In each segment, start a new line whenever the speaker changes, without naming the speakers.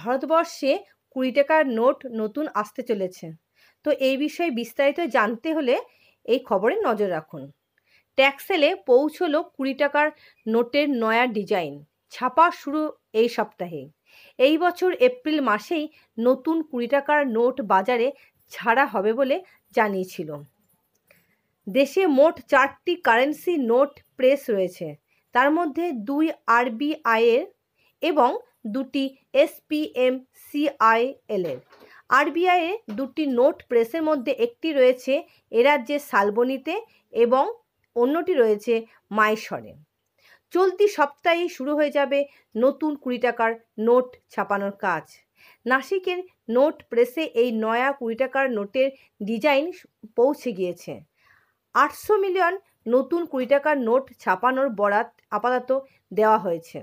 ভারতবর্ষে কুড়ি টাকার নোট নতুন আসতে চলেছে তো এই বিষয়ে বিস্তারিত জানতে হলে এই খবরে নজর রাখুন ট্যাক্সেলে পৌঁছলো কুড়ি টাকার নোটের নয়া ডিজাইন ছাপা শুরু এই সপ্তাহে এই বছর এপ্রিল মাসেই নতুন কুড়ি টাকার নোট বাজারে ছাড়া হবে বলে জানিয়েছিল দেশে মোট চারটি কারেন্সি নোট প্রেস রয়েছে তার মধ্যে দুই আরবিআইয়ের এবং দুটি এসপিএম সিআইএলের আরবিআইয়ে দুটি নোট প্রেসের মধ্যে একটি রয়েছে এরাজ্যের শালবনিতে এবং অন্যটি রয়েছে মাইসরে চলতি সপ্তাহেই শুরু হয়ে যাবে নতুন কুড়ি টাকার নোট ছাপানোর কাজ নাসিকের নোট প্রেসে এই নয়া কুড়ি টাকার নোটের ডিজাইন পৌঁছে গিয়েছে আটশো মিলিয়ন নতুন কুড়ি টাকার নোট ছাপানোর বরাত আপাতত দেওয়া হয়েছে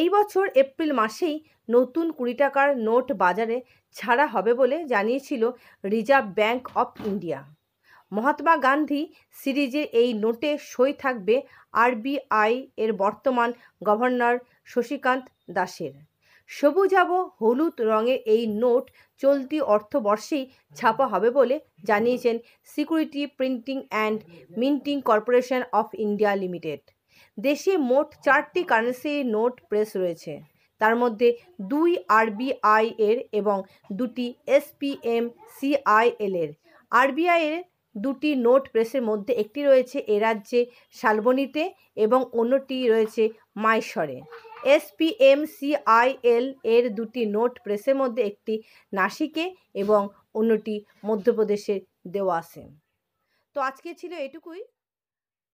এই বছর এপ্রিল মাসেই নতুন কুড়ি টাকার নোট বাজারে ছাড়া হবে বলে জানিয়েছিল Reserve Bank of India Mahatma Gandhi সিরিজের এই নোটে সই থাকবে আরবিআই এর বর্তমান গভর্নর শশীকান্ত দাসের সবুজাব হলুদ রঙের এই নোট চলতি অর্থবর্ষেই ছাপা হবে বলে জানিয়েছেন Security Printing and Minting Corporation of India Limited দেশে মোট চারটি কারেন্সি নোট প্রেস রয়েছে তার মধ্যে দুই আরবিআই এর এবং দুটি এসপিএম সিআইএল এর আরবিআই এর দুটি নোট প্রেসের মধ্যে একটি রয়েছে এ রাজ্যে শালবনিতে এবং অন্যটি রয়েছে মাইশরে এসপিএম সিআইএল এর দুটি নোট প্রেসের মধ্যে একটি নাসিকে এবং অন্যটি মধ্যপ্রদেশের দেওয়াসে তো আজকে ছিল এটুকুই